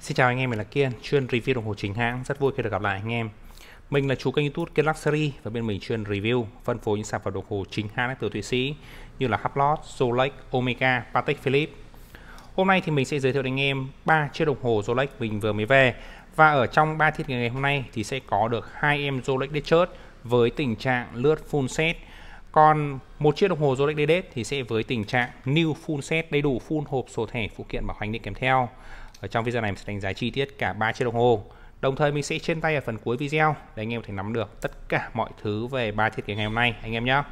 Xin chào anh em, mình là Kiên, chuyên review đồng hồ chính hãng. Rất vui khi được gặp lại anh em. Mình là chủ kênh YouTube Kiên Luxury và bên mình chuyên review, phân phối những sản phẩm đồng hồ chính hãng từ Thụy Sĩ như là Hublot, Rolex, Omega, Patek Philippe. Hôm nay thì mình sẽ giới thiệu đến anh em ba chiếc đồng hồ Rolex mình vừa mới về và ở trong ba thiết kế ngày hôm nay thì sẽ có được hai em Rolex Desert với tình trạng lướt full set. Còn một chiếc đồng hồ Rolex DD thì sẽ với tình trạng new full set đầy đủ full hộp sổ thẻ phụ kiện bảo hành đi kèm theo ở trong video này mình sẽ đánh giá chi tiết cả ba chiếc đồng hồ đồng thời mình sẽ trên tay ở phần cuối video để anh em có thể nắm được tất cả mọi thứ về ba thiết kế ngày hôm nay anh em nhé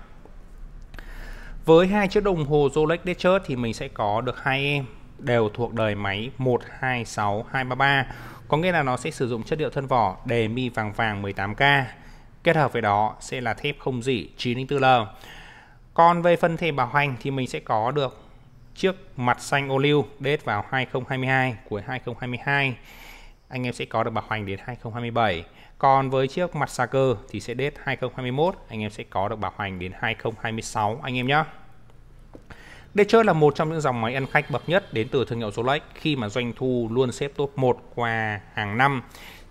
với hai chiếc đồng hồ Rolex Desert thì mình sẽ có được hai em đều thuộc đời máy 126233 có nghĩa là nó sẽ sử dụng chất liệu thân vỏ đề mi vàng vàng 18K kết hợp với đó sẽ là thép không dỉ 904L còn về phần thép bảo hành thì mình sẽ có được trước mặt xanh ô liu date vào 2022 cuối 2022 anh em sẽ có được bảo hành đến 2027 còn với chiếc mặt xa cơ thì sẽ date 2021 anh em sẽ có được bảo hành đến 2026 anh em nhé Detroit là một trong những dòng máy ăn khách bậc nhất đến từ thương hiệu Rolex khi mà doanh thu luôn xếp top 1 qua hàng năm.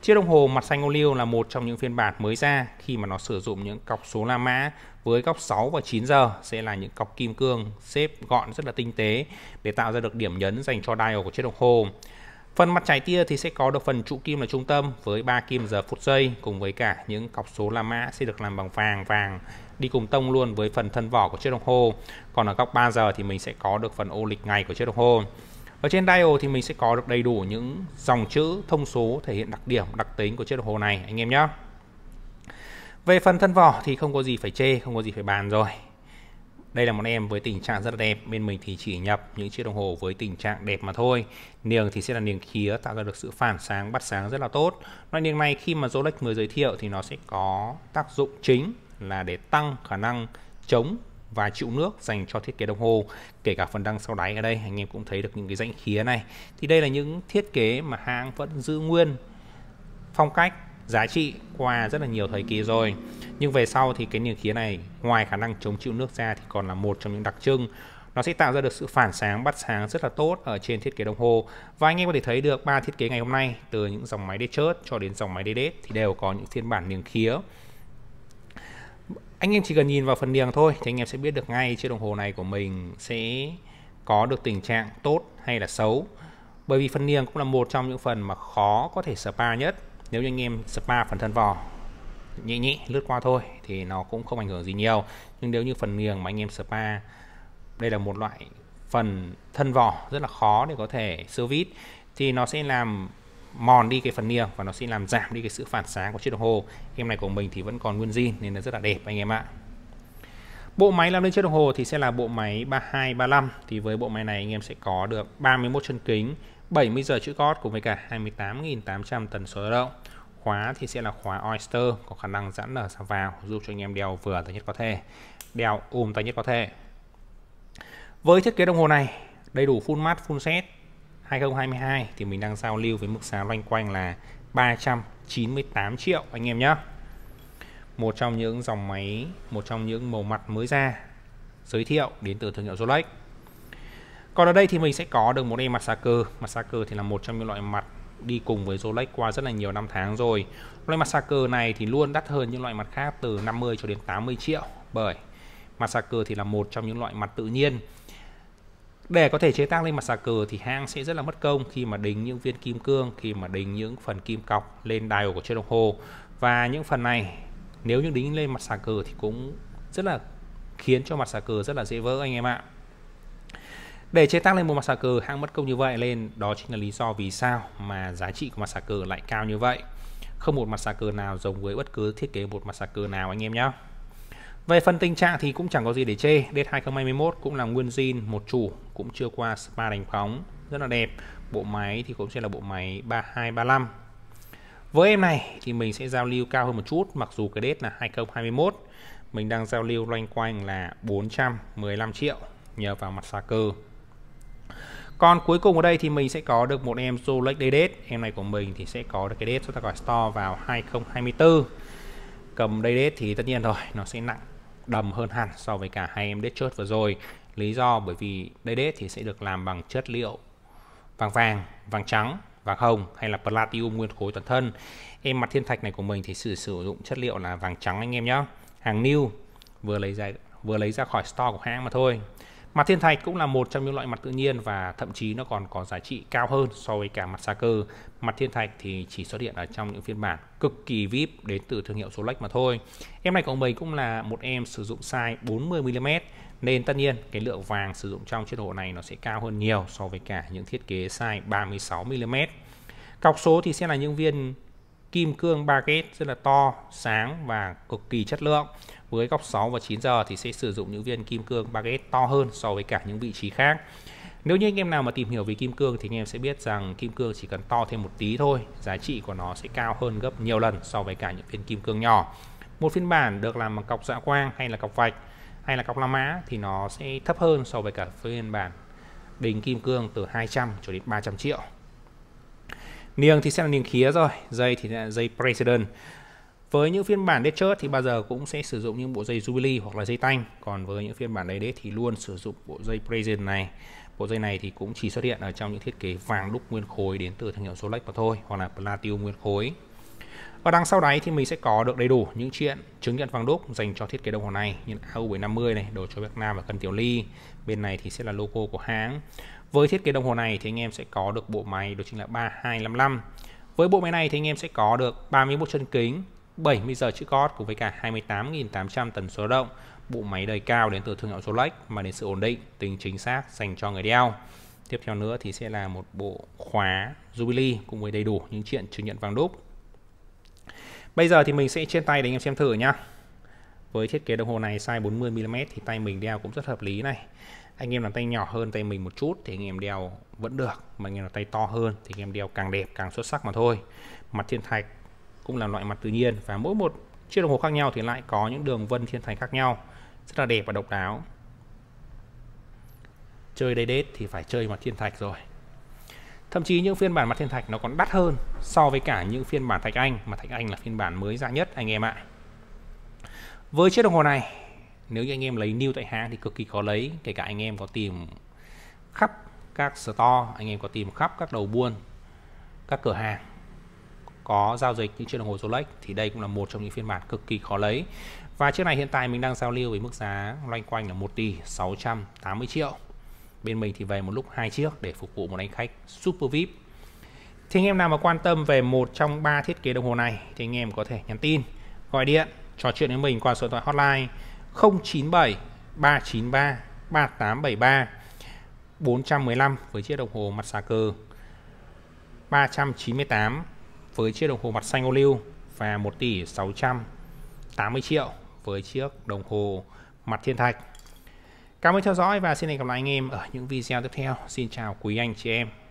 Chiếc đồng hồ mặt xanh ô liu là một trong những phiên bản mới ra khi mà nó sử dụng những cọc số la mã với góc 6 và 9 giờ sẽ là những cọc kim cương xếp gọn rất là tinh tế để tạo ra được điểm nhấn dành cho dial của chiếc đồng hồ. Phần mặt trái tia thì sẽ có được phần trụ kim là trung tâm với 3 kim giờ phút giây cùng với cả những cọc số la mã sẽ được làm bằng vàng vàng đi cùng tông luôn với phần thân vỏ của chiếc đồng hồ. Còn ở góc 3 giờ thì mình sẽ có được phần ô lịch ngày của chiếc đồng hồ. Ở trên dial thì mình sẽ có được đầy đủ những dòng chữ thông số thể hiện đặc điểm, đặc tính của chiếc đồng hồ này anh em nhé. Về phần thân vỏ thì không có gì phải chê, không có gì phải bàn rồi. Đây là một em với tình trạng rất là đẹp, bên mình thì chỉ nhập những chiếc đồng hồ với tình trạng đẹp mà thôi. Niềng thì sẽ là niềng khía tạo ra được sự phản sáng, bắt sáng rất là tốt. Loại niềng này khi mà Rolex mới giới thiệu thì nó sẽ có tác dụng chính là để tăng khả năng chống và chịu nước dành cho thiết kế đồng hồ kể cả phần đăng sau đáy ở đây anh em cũng thấy được những cái rãnh khía này thì đây là những thiết kế mà hãng vẫn giữ nguyên phong cách giá trị qua rất là nhiều thời kỳ rồi nhưng về sau thì cái niềng khía này ngoài khả năng chống chịu nước ra thì còn là một trong những đặc trưng nó sẽ tạo ra được sự phản sáng bắt sáng rất là tốt ở trên thiết kế đồng hồ và anh em có thể thấy được ba thiết kế ngày hôm nay từ những dòng máy đế chớt cho đến dòng máy đế đế thì đều có những phiên bản niềng khía anh em chỉ cần nhìn vào phần niềng thôi thì anh em sẽ biết được ngay chiếc đồng hồ này của mình sẽ có được tình trạng tốt hay là xấu bởi vì phần niềng cũng là một trong những phần mà khó có thể spa nhất nếu như anh em spa phần thân vỏ nhẹ nhẹ lướt qua thôi thì nó cũng không ảnh hưởng gì nhiều nhưng nếu như phần niềng mà anh em spa đây là một loại phần thân vỏ rất là khó để có thể service thì nó sẽ làm mòn đi cái phần nia và nó sẽ làm giảm đi cái sự phản sáng của chiếc đồng hồ em này của mình thì vẫn còn nguyên zin nên nó rất là đẹp anh em ạ bộ máy làm nên chiếc đồng hồ thì sẽ là bộ máy 3235 thì với bộ máy này anh em sẽ có được 31 chân kính 70 giờ chữ cót cùng với cả 28.800 tần số động khóa thì sẽ là khóa Oyster có khả năng giãn nở ra vào giúp cho anh em đeo vừa tay nhất có thể đeo ùm tay nhất có thể với thiết kế đồng hồ này đầy đủ full mát full set 2022 thì mình đang giao lưu với mức giá loanh quanh là 398 triệu anh em nhé một trong những dòng máy một trong những màu mặt mới ra giới thiệu đến từ thương hiệu Rolex còn ở đây thì mình sẽ có được một em mặt xa cơ mặt xa cơ thì là một trong những loại mặt đi cùng với Rolex qua rất là nhiều năm tháng rồi loại mặt xa cơ này thì luôn đắt hơn những loại mặt khác từ 50 cho đến 80 triệu bởi mặt xa cơ thì là một trong những loại mặt tự nhiên để có thể chế tác lên mặt xà cừ thì hang sẽ rất là mất công khi mà đính những viên kim cương khi mà đính những phần kim cọc lên đài của chiếc đồng hồ và những phần này nếu như đính lên mặt xà cừ thì cũng rất là khiến cho mặt xà cừ rất là dễ vỡ anh em ạ để chế tác lên một mặt xà cừ hang mất công như vậy lên đó chính là lý do vì sao mà giá trị của mặt xà cừ lại cao như vậy không một mặt xà cừ nào giống với bất cứ thiết kế một mặt xà cừ nào anh em nhé về phần tình trạng thì cũng chẳng có gì để chê, Date 2021 cũng là nguyên zin một chủ, cũng chưa qua spa đánh phóng, rất là đẹp. Bộ máy thì cũng sẽ là bộ máy 3235. Với em này thì mình sẽ giao lưu cao hơn một chút, mặc dù cái date là 2021, mình đang giao lưu loanh quanh là 415 triệu nhờ vào mặt xa cơ. Còn cuối cùng ở đây thì mình sẽ có được một em Rolex Day Date. Em này của mình thì sẽ có được cái date xuất ta gọi store vào 2024. Cầm Day Date thì tất nhiên rồi, nó sẽ nặng đầm hơn hẳn so với cả hai em đế chốt vừa rồi lý do bởi vì đây đế thì sẽ được làm bằng chất liệu vàng vàng vàng trắng vàng hồng hay là platinum nguyên khối toàn thân em mặt thiên thạch này của mình thì sử sử dụng chất liệu là vàng trắng anh em nhé hàng new vừa lấy ra vừa lấy ra khỏi store của hãng mà thôi Mặt thiên thạch cũng là một trong những loại mặt tự nhiên và thậm chí nó còn có giá trị cao hơn so với cả mặt sa cơ. Mặt thiên thạch thì chỉ xuất hiện ở trong những phiên bản cực kỳ VIP đến từ thương hiệu Solex mà thôi. Em này của mình cũng là một em sử dụng size 40mm nên tất nhiên cái lượng vàng sử dụng trong chiếc đồng hồ này nó sẽ cao hơn nhiều so với cả những thiết kế size 36mm. Cọc số thì sẽ là những viên kim cương ba kết rất là to, sáng và cực kỳ chất lượng. Với góc 6 và 9 giờ thì sẽ sử dụng những viên kim cương ba kết to hơn so với cả những vị trí khác. Nếu như anh em nào mà tìm hiểu về kim cương thì anh em sẽ biết rằng kim cương chỉ cần to thêm một tí thôi, giá trị của nó sẽ cao hơn gấp nhiều lần so với cả những viên kim cương nhỏ. Một phiên bản được làm bằng cọc dạ quang hay là cọc vạch hay là cọc la mã thì nó sẽ thấp hơn so với cả phiên bản bình kim cương từ 200 cho đến 300 triệu niềng thì sẽ là niềng khía rồi dây thì là dây president với những phiên bản đế chớt thì bao giờ cũng sẽ sử dụng những bộ dây Jubilee hoặc là dây tanh còn với những phiên bản đầy thì luôn sử dụng bộ dây President này bộ dây này thì cũng chỉ xuất hiện ở trong những thiết kế vàng đúc nguyên khối đến từ thương hiệu Solex mà thôi hoặc là Platinum nguyên khối và đằng sau đấy thì mình sẽ có được đầy đủ những chuyện chứng nhận vàng đúc dành cho thiết kế đồng hồ này như AU750 này, đồ cho Việt Nam và cân tiểu ly. Bên này thì sẽ là logo của hãng. Với thiết kế đồng hồ này thì anh em sẽ có được bộ máy đó chính là 3255. Với bộ máy này thì anh em sẽ có được 31 chân kính, 70 giờ chữ cót cùng với cả 28.800 tần số động, bộ máy đời cao đến từ thương hiệu Rolex mà đến sự ổn định, tính chính xác dành cho người đeo. Tiếp theo nữa thì sẽ là một bộ khóa Jubilee cùng với đầy đủ những chuyện chứng nhận vàng đúc Bây giờ thì mình sẽ trên tay để anh em xem thử nhá. Với thiết kế đồng hồ này size 40mm thì tay mình đeo cũng rất hợp lý này. Anh em làm tay nhỏ hơn tay mình một chút thì anh em đeo vẫn được. Mà anh em làm tay to hơn thì anh em đeo càng đẹp càng xuất sắc mà thôi. Mặt thiên thạch cũng là loại mặt tự nhiên và mỗi một chiếc đồng hồ khác nhau thì lại có những đường vân thiên thạch khác nhau. Rất là đẹp và độc đáo. Chơi đây đết thì phải chơi mặt thiên thạch rồi thậm chí những phiên bản mặt thiên thạch nó còn đắt hơn so với cả những phiên bản thạch anh mà thạch anh là phiên bản mới ra nhất anh em ạ với chiếc đồng hồ này nếu như anh em lấy new tại hãng thì cực kỳ khó lấy kể cả anh em có tìm khắp các store anh em có tìm khắp các đầu buôn các cửa hàng có giao dịch những chiếc đồng hồ Rolex thì đây cũng là một trong những phiên bản cực kỳ khó lấy và chiếc này hiện tại mình đang giao lưu với mức giá loanh quanh là 1 tỷ 680 triệu bên mình thì về một lúc hai chiếc để phục vụ một anh khách super vip thì anh em nào mà quan tâm về một trong ba thiết kế đồng hồ này thì anh em có thể nhắn tin gọi điện trò chuyện với mình qua số điện thoại hotline 097 393 3873 415 với chiếc đồng hồ mặt xà cơ, 398 với chiếc đồng hồ mặt xanh ô liu và 1 tỷ 680 triệu với chiếc đồng hồ mặt thiên thạch Cảm ơn theo dõi và xin hẹn gặp lại anh em ở những video tiếp theo. Xin chào quý anh chị em.